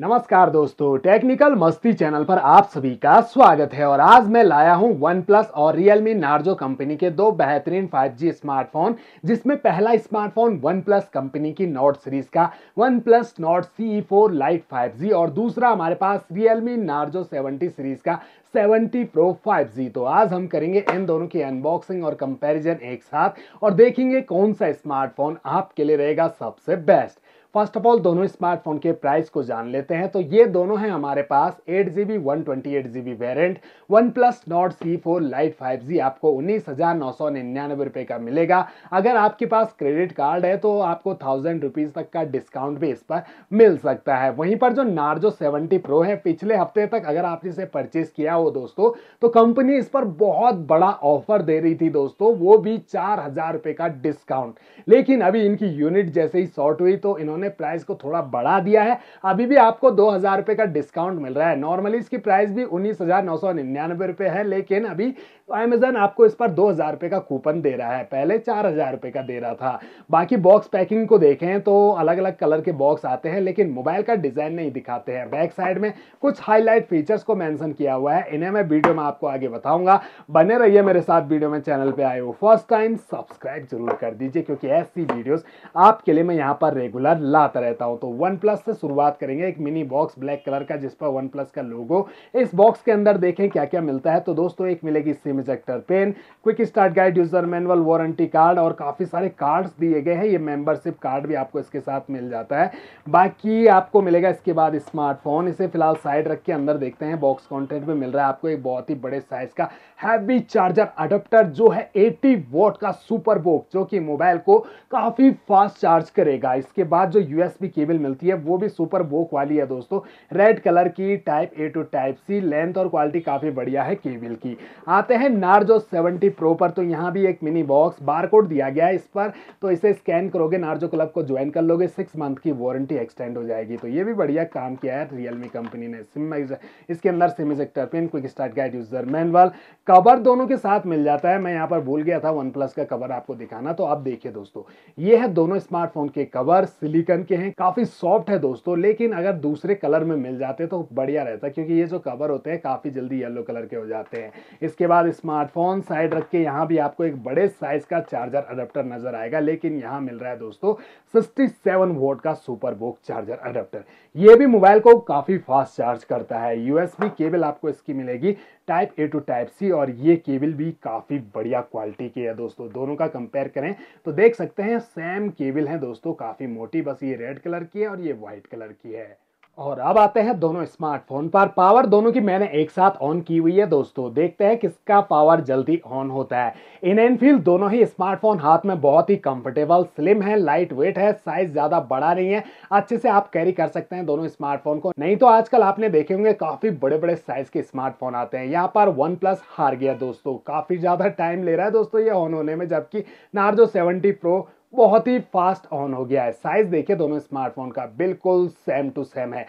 नमस्कार दोस्तों टेक्निकल मस्ती चैनल पर आप सभी का स्वागत है और आज मैं लाया हूं वन प्लस और रियलमी नार्जो कंपनी के दो बेहतरीन 5G स्मार्टफोन जिसमें पहला स्मार्टफोन वन प्लस कंपनी की नोट सीरीज का OnePlus Nord C four lite five और दूसरा हमारे पास रियलमी नार्जो 70 सीरीज का 70 प्रो 5G तो आज हम करेंगे इन दोनों की अनबॉक्सिंग और कंपेरिजन एक साथ और देखेंगे कौन सा स्मार्टफोन आपके लिए रहेगा सबसे बेस्ट फर्स्ट ऑफ ऑल दोनों स्मार्टफोन के प्राइस को जान लेते हैं तो ये दोनों हैं हमारे पास eight G B one twenty eight G B variant OnePlus Nord C four lite five G आपको उन्नीस हजार नौ सौ निन्यानवे रुपये का मिलेगा अगर आपके पास क्रेडिट कार्ड है तो आपको थाउजेंड रुपीज़ तक का डिस्काउंट भी इस पर मिल सकता है वहीं पर जो नार्जो सेवेंटी प्रो है पिछले हफ्ते तक अगर आपने इसे परचेज किया हो दोस्तों तो कंपनी इस पर बहुत बड़ा ऑफर दे रही थी दोस्तों वो भी चार हजार रुपये का डिस्काउंट लेकिन अभी इनकी यूनिट जैसे ही शॉर्ट हुई तो इन्होंने हमने प्राइस को थोड़ा बढ़ा दिया है अभी भी आपको दो हज़ार रुपए का डिस्काउंट मिल रहा है नॉर्मली इसकी प्राइस भी उन्नीस हज़ार नौ सौ निन्यानवे रुपए है लेकिन अभी अमेजन आपको इस पर दो हज़ार रुपए का कूपन दे रहा है पहले चार हज़ार रुपए का दे रहा था बाकी बॉक्स पैकिंग को देखें तो अलग अलग कलर के बॉक्स आते हैं लेकिन मोबाइल का डिज़ाइन नहीं दिखाते हैं बैक साइड में कुछ हाईलाइट फीचर्स को मैंशन किया हुआ है इन्हें मैं वीडियो में आपको आगे बताऊंगा बने रहिए मेरे साथ वीडियो में चैनल पर आए हो फर्स्ट टाइम सब्सक्राइब जरूर कर दीजिए क्योंकि ऐसी वीडियोस आपके लिए मैं यहां पर रेगुलर लाता रहता हूँ तो वन प्लस से शुरुआत करेंगे एक मिनी बॉक्स ब्लैक कलर का जिस पर वन प्लस का लोगो इस बॉक्स के अंदर देखें क्या क्या मिलता है तो दोस्तों एक मिलेगी SIM ejector pin quick start guide user manual warranty card और काफ़ी सारे कार्ड्स दिए गए हैं ये मेंबरशिप कार्ड भी आपको इसके साथ मिल जाता है बाकी आपको मिलेगा इसके बाद स्मार्टफोन इसे फिलहाल साइड रख के अंदर देखते हैं बॉक्स कॉन्टेंट में मिल रहा है आपको एक बहुत ही बड़े साइज का हैवी चार्जर अडोप्टर जो है एटी वॉट का सुपर बोक जो कि मोबाइल को काफ़ी फास्ट चार्ज करेगा इसके बाद जो यूएसबी केबल मिलती है वो भी सुपर वोक वाली है दोस्तों रेड कलर की type A to type C length और क्वालिटी काफ़ी बढ़िया है केबल की आते हैं नार्जो 70 प्रो पर तो यहाँ भी एक मिनी बॉक्स बारकोड दिया गया है इस पर तो इसे स्कैन करोगे नार्जो क्लब को ज्वाइन कर लोगे सिक्स मंथ की वारंटी एक्सटेंड हो जाएगी तो ये भी बढ़िया काम किया है रियलमी कंपनी ने सिम इसके अंदर SIM ejector pin quick start guide user manual cover दोनों के साथ मिल जाता है मैं यहाँ पर भूल गया था वन प्लस का कवर आपको दिखाना तो आप देखिए दोस्तों ये है दोनों स्मार्टफोन के कवर सिलिक चिकन के हैं काफी सॉफ्ट है दोस्तों लेकिन अगर दूसरे कलर में मिल जाते तो बढ़िया रहता क्योंकि ये जो कवर होते हैं काफी जल्दी येलो कलर के हो जाते हैं इसके बाद स्मार्टफोन साइड रख के यहाँ भी आपको एक बड़े साइज का चार्जर अडेप्टर नजर आएगा लेकिन यहाँ मिल रहा है दोस्तों सिक्सटी सेवन का सुपर बोक चार्जर अडेप्टर ये भी मोबाइल को काफी फास्ट चार्ज करता है यूएसबी केबल आपको इसकी मिलेगी type A to type C और ये केबल भी काफ़ी बढ़िया क्वालिटी की है दोस्तों दोनों का कंपेयर करें तो देख सकते हैं सेम केबल है दोस्तों काफ़ी मोटी बस ये रेड कलर की है और ये वाइट कलर की है और अब आते हैं दोनों स्मार्टफोन पर पावर दोनों की मैंने एक साथ ऑन की हुई है दोस्तों देखते हैं किसका पावर जल्दी ऑन होता है इन एनफील्ड दोनों ही स्मार्टफोन हाथ में बहुत ही कंफर्टेबल स्लिम है लाइट वेट है साइज ज़्यादा बड़ा नहीं है अच्छे से आप कैरी कर सकते हैं दोनों स्मार्टफोन को नहीं तो आजकल आपने देखे होंगे काफ़ी बड़े बड़े साइज के स्मार्टफोन आते हैं यहाँ पर वन प्लस हार गया दोस्तों काफ़ी ज़्यादा टाइम ले रहा है दोस्तों ये ऑन होने में जबकि नार्जो सेवेंटी प्रो बहुत ही फास्ट ऑन हो गया है साइज देखिए दोनों स्मार्टफोन का बिल्कुल सेम टू सेम है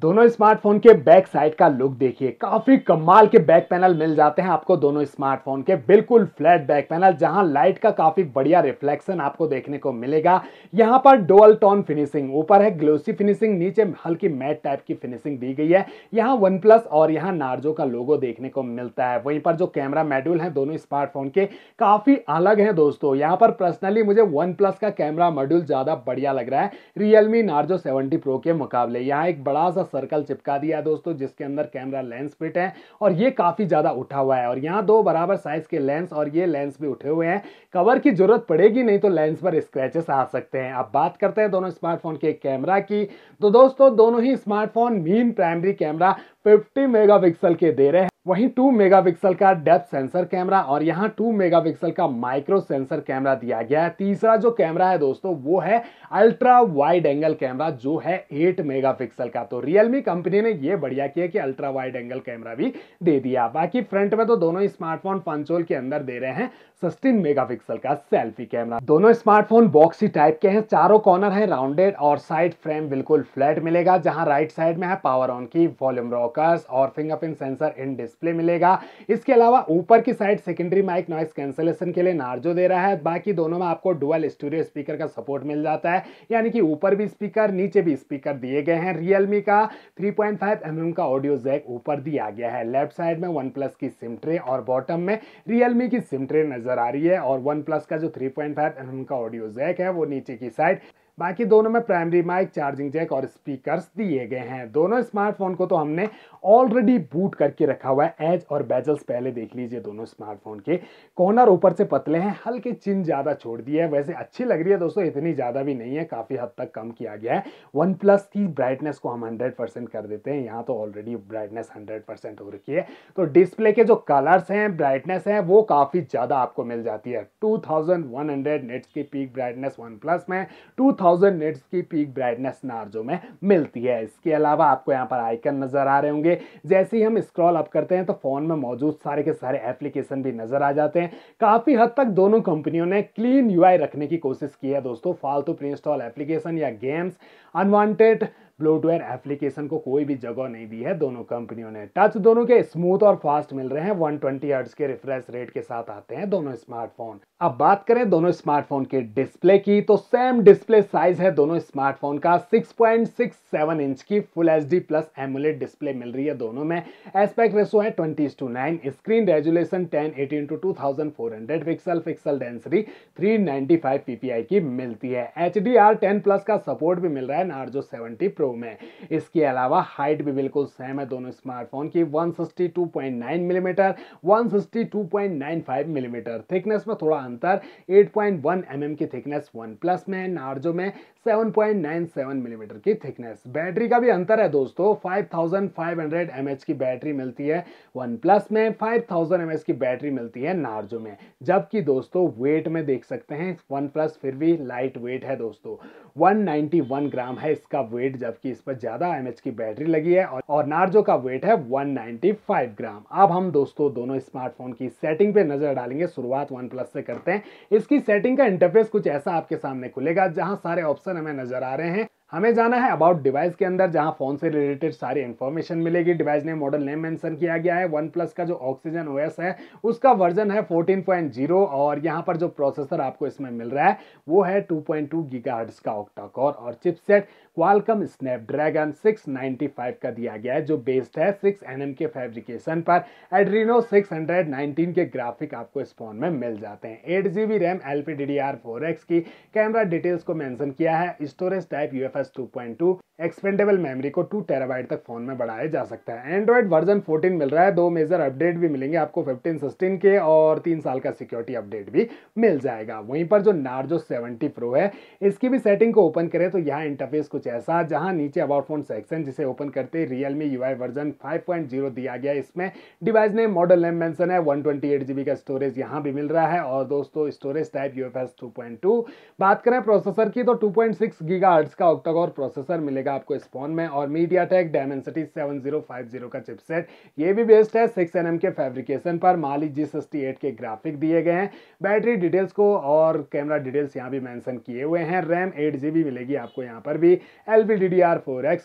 दोनों स्मार्टफोन के बैक साइड का लुक देखिए काफी कमाल के बैक पैनल मिल जाते हैं आपको दोनों स्मार्टफोन के बिल्कुल फ्लैट बैक पैनल जहां लाइट का काफी बढ़िया रिफ्लेक्शन आपको देखने को मिलेगा यहां पर डोअल टोन फिनिशिंग ऊपर है ग्लोसी फिनिशिंग नीचे हल्की मैट टाइप की फिनिशिंग दी गई है यहाँ वन प्लस और यहाँ नार्जो का लोगो देखने को मिलता है वहीं पर जो कैमरा मेड्यूल है दोनों स्मार्टफोन के काफी अलग है दोस्तों यहाँ पर पर्सनली मुझे वन प्लस का कैमरा मॉड्यूल ज्यादा बढ़िया लग रहा है रियलमी नार्जो सेवेंटी प्रो के मुकाबले यहाँ एक बड़ा सा सर्कल चिपका दिया है दोस्तों जिसके अंदर कैमरा लेंस फिट है और ये काफ़ी ज़्यादा उठा हुआ है और यहाँ दो बराबर साइज के लेंस और ये लेंस भी उठे हुए हैं कवर की जरूरत पड़ेगी नहीं तो लेंस पर स्क्रैचेस आ सकते हैं अब बात करते हैं दोनों स्मार्टफोन के कैमरा की तो दोस्तों दोनों ही smartphone mean primary camera 50 megapixel के दे रहे हैं वहीं 2 मेगापिक्सल का डेप्थ सेंसर कैमरा और यहाँ 2 मेगापिक्सल का माइक्रो सेंसर कैमरा दिया गया है तीसरा जो कैमरा है दोस्तों वो है अल्ट्रा वाइड एंगल कैमरा जो है 8 मेगापिक्सल का तो रियलमी कंपनी ने ये बढ़िया किया कि अल्ट्रा वाइड एंगल कैमरा भी दे दिया बाकी फ्रंट में तो दोनों स्मार्टफोन पंचोल के अंदर दे रहे हैं सिक्सटीन मेगापिक्सल का सेल्फी कैमरा दोनों स्मार्टफोन बॉक्सी टाइप के हैं चारों कॉर्नर है राउंडेड और साइड फ्रेम बिल्कुल फ्लैट मिलेगा जहां राइट साइड में है पावर ऑन की वॉल्यूम रॉक फोकस और फिंगरप्रिंट सेंसर इन डिस्प्ले मिलेगा इसके अलावा ऊपर की side secondary mic noise cancellation के लिए नार्जो दे रहा है बाकी दोनों में आपको डुअल स्टूडियो स्पीकर का सपोर्ट मिल जाता है यानी कि ऊपर भी स्पीकर नीचे भी स्पीकर दिए गए हैं रियलमी का थ्री पॉइंट mm का ऑडियो जैक ऊपर दिया गया है लेफ्ट साइड में वन प्लस की सिम ट्रे और बॉटम में रियलमी की सिम ट्रे नजर आ रही है और वन प्लस का जो थ्री पॉइंट mm का ऑडियो जैक है वो नीचे की साइड बाकी दोनों में प्राइमरी माइक चार्जिंग जैक और स्पीकर्स दिए गए हैं दोनों स्मार्टफोन को तो हमने ऑलरेडी बूट करके रखा हुआ है एज और बेजल्स पहले देख लीजिए दोनों स्मार्टफोन के कॉर्नर ऊपर से पतले हैं हल्के चिन्ह ज़्यादा छोड़ दिए हैं वैसे अच्छी लग रही है दोस्तों इतनी ज़्यादा भी नहीं है काफ़ी हद तक कम किया गया है वन प्लस की ब्राइटनेस को हम हंड्रेड परसेंट कर देते हैं यहाँ तो ऑलरेडी ब्राइटनेस हंड्रेड परसेंट हो रखी है तो डिस्प्ले के जो कलर्स हैं ब्राइटनेस है वो काफ़ी ज़्यादा आपको मिल जाती है two thousand one hundred nits की पीक ब्राइटनेस वन प्लस में टू थाउजेंड नेट्स की पीक ब्राइटनेस नार्जो में मिलती है इसके अलावा आपको यहाँ पर आइकन नज़र आ रहे होंगे जैसे ही हम स्क्रॉल अप करते हैं तो फ़ोन में मौजूद सारे के सारे एप्लीकेशन भी नज़र आ जाते हैं काफ़ी हद तक दोनों कंपनियों ने क्लीन यूआई रखने की कोशिश की है दोस्तों फालतू प्री इंस्टॉल एप्लीकेशन या गेम्स अनवांटेड फ्लोटवेयर एप्लीकेशन को कोई भी जगह नहीं दी है दोनों कंपनियों ने टच दोनों के स्मूथ और फास्ट मिल रहे हैं 120 ट्वेंटी के रिफ्रेश रेट के साथ आते हैं दोनों स्मार्टफोन अब बात करें दोनों स्मार्टफोन के डिस्प्ले की तो सेम डिस्प्ले साइज है दोनों स्मार्टफोन का 6.67 इंच की full H D plus AMOLED display मिल रही है दोनों में एस्पेक्ट रेसो है twenty to nine screen resolution ten eighty to two thousand four hundred pixel pixel density three ninety five PPI की मिलती है H D R ten plus का सपोर्ट भी मिल रहा है नार्जो सेवेंटी प्रो प्रो में इसके अलावा हाइट भी बिल्कुल सेम है दोनों स्मार्टफोन की 162.9 millimetre mm, 162.95 millimetre mm. Thickness में थोड़ा अंतर 8.1 पॉइंट mm की थिकनेस वन प्लस में नार्जो में 7.97 मिलीमीटर mm की थिकनेस बैटरी का भी अंतर है दोस्तों 5500 थाउजेंड की बैटरी मिलती है वन प्लस में 5000 थाउजेंड की बैटरी मिलती है नार्जो में जबकि दोस्तों वेट में देख सकते हैं वन प्लस फिर भी लाइट वेट है दोस्तों 191 ग्राम है इसका वेट जब जबकि इस पर ज़्यादा एम की बैटरी लगी है और नार्जो का वेट है 195 ग्राम अब हम दोस्तों दोनों स्मार्टफोन की सेटिंग पे नज़र डालेंगे शुरुआत वन प्लस से करते हैं इसकी सेटिंग का इंटरफेस कुछ ऐसा आपके सामने खुलेगा जहाँ सारे ऑप्शन हमें नज़र आ रहे हैं हमें जाना है अबाउट डिवाइस के अंदर जहां फोन से रिलेटेड सारी इन्फॉर्मेशन मिलेगी डिवाइस ने मॉडल नेम मेंशन किया गया है वन प्लस का जो ऑक्सीजन ओएस है उसका वर्जन है 14.0 और यहां पर जो प्रोसेसर आपको इसमें मिल रहा है वो है 2.2 पॉइंट का ऑक्टा कोर और चिपसेट क्वालकम स्नैपड्रैगन 695 का दिया गया है जो बेस्ड है सिक्स एन के फेब्रिकेशन पर एड्रीनो सिक्स के ग्राफिक आपको इस फोन में मिल जाते हैं eight G B RAM L P D D R four X की कैमरा डिटेल्स को मैंसन किया है storage type U as 2.2 expandable memory को टू टेराबाइट तक फ़ोन में बढ़ाया जा सकता है एंड्रॉयड वर्जन 14 मिल रहा है दो मेजर अपडेट भी मिलेंगे आपको 15 16 के और तीन साल का सिक्योरिटी अपडेट भी मिल जाएगा वहीं पर जो नार्जो 70 प्रो है इसकी भी सेटिंग को ओपन करें तो यहाँ इंटरफेस कुछ ऐसा जहाँ नीचे अबाउट फोन सेक्शन जिसे ओपन करते Realme UI version five दिया गया इसमें डिवाइस ने मॉडल नेम मैंसन है वन ट्वेंटी का स्टोरेज यहाँ भी मिल रहा है और दोस्तों स्टोरेज टाइप यू एफ बात करें प्रोसेसर की तो टू पॉइंट का ऑक्टाकोर प्रोसेसर मिलेगा मिलेगा आपको इस फोन में और MediaTek Dimensity seven zero five zero का चिपसेट ये भी बेस्ट है सिक्स एन के फैब्रिकेशन पर माली जी सिक्सटी एट के ग्राफिक दिए गए हैं बैटरी डिटेल्स को और कैमरा डिटेल्स यहाँ भी मैंसन किए हुए हैं रैम एट मिलेगी आपको यहाँ पर भी एल बी डी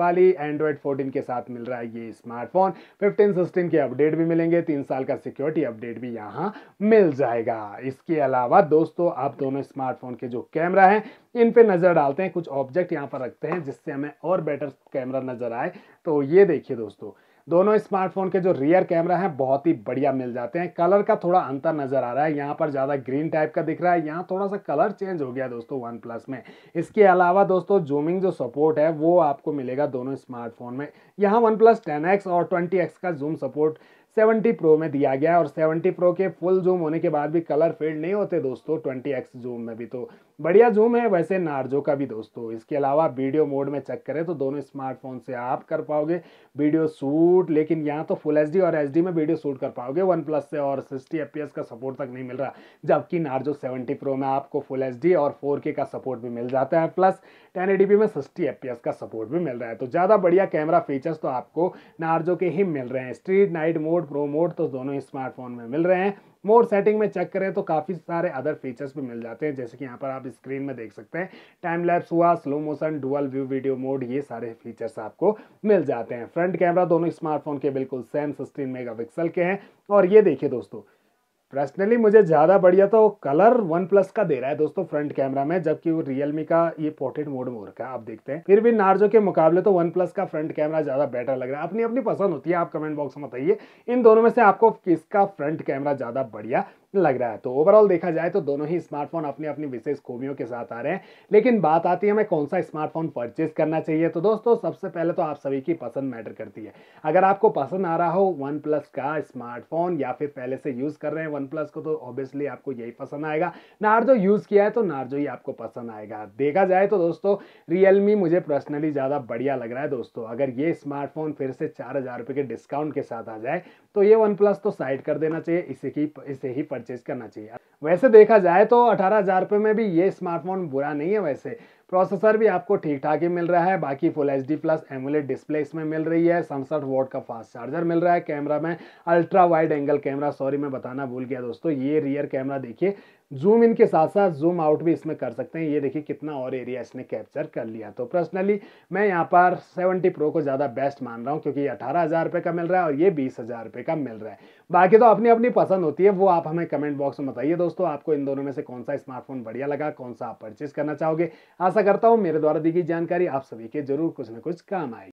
वाली एंड्रॉयड फोर्टीन के साथ मिल रहा है ये स्मार्टफोन फिफ्टीन सिक्सटीन के अपडेट भी मिलेंगे तीन साल का सिक्योरिटी अपडेट भी यहाँ मिल जाएगा इसके अलावा दोस्तों आप दोनों स्मार्टफोन के जो कैमरा हैं इन पे नज़र डालते हैं कुछ ऑब्जेक्ट यहाँ पर रखते हैं जिससे हमें और बेटर कैमरा नज़र आए तो ये देखिए दोस्तों दोनों स्मार्टफोन के जो रियर कैमरा है बहुत ही बढ़िया मिल जाते हैं कलर का थोड़ा अंतर नज़र आ रहा है यहाँ पर ज़्यादा ग्रीन टाइप का दिख रहा है यहाँ थोड़ा सा कलर चेंज हो गया दोस्तों वन प्लस में इसके अलावा दोस्तों जूमिंग जो सपोर्ट है वो आपको मिलेगा दोनों स्मार्टफोन में यहाँ वन प्लस टेन और ट्वेंटी का जूम सपोर्ट सेवेंटी प्रो में दिया गया है और सेवेंटी प्रो के फुल जूम होने के बाद भी कलर फेड नहीं होते दोस्तों ट्वेंटी एक्स जूम में भी तो बढ़िया जूम है वैसे नार्जो का भी दोस्तों इसके अलावा वीडियो मोड में चेक करें तो दोनों स्मार्टफोन से आप कर पाओगे वीडियो शूट लेकिन यहाँ तो फुल एच और एच में वीडियो शूट कर पाओगे वन प्लस से और सिक्सटी एफ का सपोर्ट तक नहीं मिल रहा जबकि नार्जो सेवेंटी प्रो में आपको फुल एच और फोर का सपोर्ट भी मिल जाता है प्लस टेन में सिक्सटी एफ का सपोर्ट भी मिल रहा है तो ज़्यादा बढ़िया कैमरा फीचर्स तो आपको नार्जो के ही मिल रहे हैं स्ट्रीट नाइट मोड और प्रो मोड तो दोनों स्मार्टफोन में मिल रहे हैं मोड सेटिंग में चेक करें तो काफ़ी सारे अदर फीचर्स भी मिल जाते हैं जैसे कि यहाँ पर आप स्क्रीन में देख सकते हैं टाइम लैप्स हुआ slow motion dual view video mode ये सारे फीचर्स आपको मिल जाते हैं फ्रंट कैमरा दोनों स्मार्टफोन के बिल्कुल सेम सिक्सटीन मेगा के हैं और ये देखिए दोस्तों पर्सनली मुझे ज़्यादा बढ़िया तो कलर वन प्लस का दे रहा है दोस्तों फ्रंट कैमरा में जबकि वो रियलमी का ये पोर्ट्रेट मोड में हो रखा है आप देखते हैं फिर भी नार्जो के मुकाबले तो वन प्लस का फ्रंट कैमरा ज़्यादा बेटर लग रहा है अपनी अपनी पसंद होती है आप कमेंट बॉक्स में बताइए इन दोनों में से आपको किसका फ्रंट कैमरा ज़्यादा बढ़िया लग रहा है तो ओवरऑल देखा जाए तो दोनों ही स्मार्टफोन अपनी अपनी विशेष खूबियों के साथ आ रहे हैं लेकिन बात आती है हमें कौन सा स्मार्टफोन परचेज करना चाहिए तो दोस्तों सबसे पहले तो आप सभी की पसंद मैटर करती है अगर आपको पसंद आ रहा हो वन प्लस का स्मार्टफोन या फिर पहले से यूज़ कर रहे हैं वन प्लस को तो ऑब्वियसली आपको यही पसंद आएगा नार्जो यूज़ किया है तो नार्जो ही आपको पसंद आएगा देखा जाए तो दोस्तों रियलमी मुझे पर्सनली ज़्यादा बढ़िया लग रहा है दोस्तों अगर ये स्मार्टफोन फिर से चार के डिस्काउंट के साथ आ जाए तो ये वन तो साइड कर देना चाहिए इसे की इसे ही परचेज करना चाहिए वैसे देखा जाए तो अठारह हज़ार रुपये में भी ये स्मार्टफोन बुरा नहीं है वैसे प्रोसेसर भी आपको ठीक ठाक ही मिल रहा है बाकी full H D plus AMOLED display इसमें मिल रही है सड़सठ वोट का फास्ट चार्जर मिल रहा है कैमरा में ultra wide angle camera sorry मैं बताना भूल गया दोस्तों ये रियर कैमरा देखिए जूम इन के साथ साथ जूम आउट भी इसमें कर सकते हैं ये देखिए कितना और एरिया इसने कैप्चर कर लिया तो पर्सनली मैं यहाँ पर 70 प्रो को ज़्यादा बेस्ट मान रहा हूँ क्योंकि ये अठारह हज़ार रुपये का मिल रहा है और ये बीस हज़ार रुपये का मिल रहा है बाकी तो अपनी अपनी पसंद होती है वो आप हमें कमेंट बॉक्स में बताइए दोस्तों आपको इन दोनों में से कौन सा स्मार्टफोन बढ़िया लगा कौन सा आप परचेज करना चाहोगे आशा करता हूँ मेरे द्वारा दी गई जानकारी आप सभी के जरूर कुछ ना कुछ काम आएगी